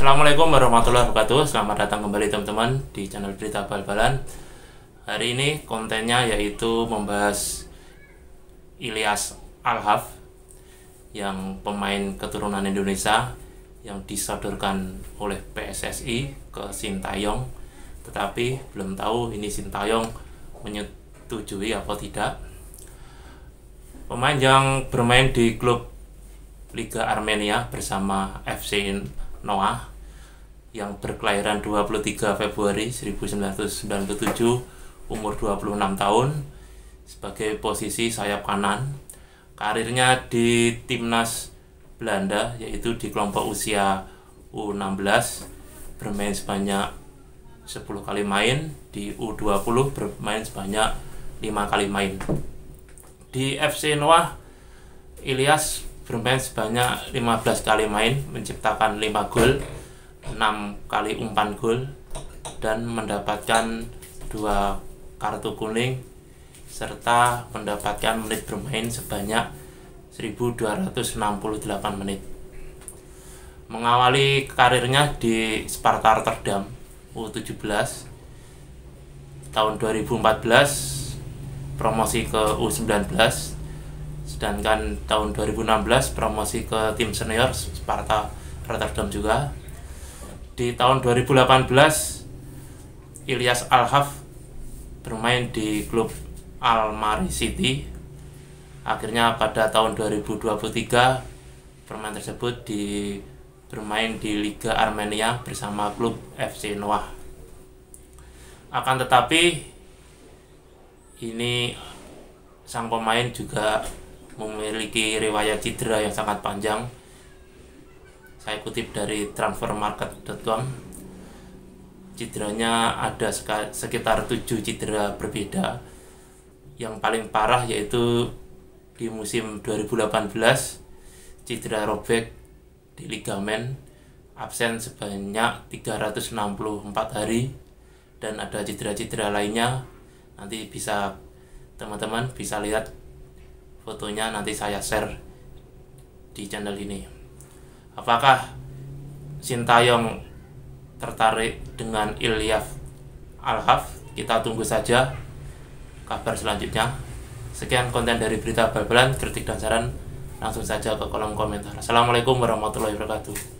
Assalamualaikum warahmatullahi wabarakatuh Selamat datang kembali teman-teman di channel Berita Bal-Balan Hari ini kontennya yaitu membahas Ilyas Alhaf Yang pemain keturunan Indonesia Yang disodorkan oleh PSSI ke Sintayong Tetapi belum tahu ini Sintayong menyetujui apa tidak Pemain yang bermain di klub Liga Armenia bersama FC Noah yang berkelahiran 23 Februari 1997 umur 26 tahun sebagai posisi sayap kanan. Karirnya di timnas Belanda yaitu di kelompok usia U16 bermain sebanyak 10 kali main, di U20 bermain sebanyak 5 kali main. Di FC Noah Ilyas Bermain sebanyak 15 kali main, menciptakan 5 gol, 6 kali umpan gol, dan mendapatkan dua kartu kuning serta mendapatkan menit bermain sebanyak 1268 menit. Mengawali karirnya di Sparta Rotterdam U17 tahun 2014 promosi ke U19 sedangkan tahun 2016 promosi ke tim senior Sparta Rotterdam juga di tahun 2018 Ilyas Alhaf bermain di klub Almari City akhirnya pada tahun 2023 permain tersebut di bermain di Liga Armenia bersama klub FC Noah akan tetapi ini sang pemain juga memiliki riwayat cedera yang sangat panjang. Saya kutip dari transfermarket.com. Cederanya ada sekitar 7 cedera berbeda. Yang paling parah yaitu di musim 2018 cedera robek di ligamen absen sebanyak 364 hari dan ada cedera-cedera lainnya nanti bisa teman-teman bisa lihat fotonya nanti saya share di channel ini apakah Sintayong tertarik dengan Ilyaf Alhaf kita tunggu saja kabar selanjutnya sekian konten dari berita bal kritik dan saran langsung saja ke kolom komentar assalamualaikum warahmatullahi wabarakatuh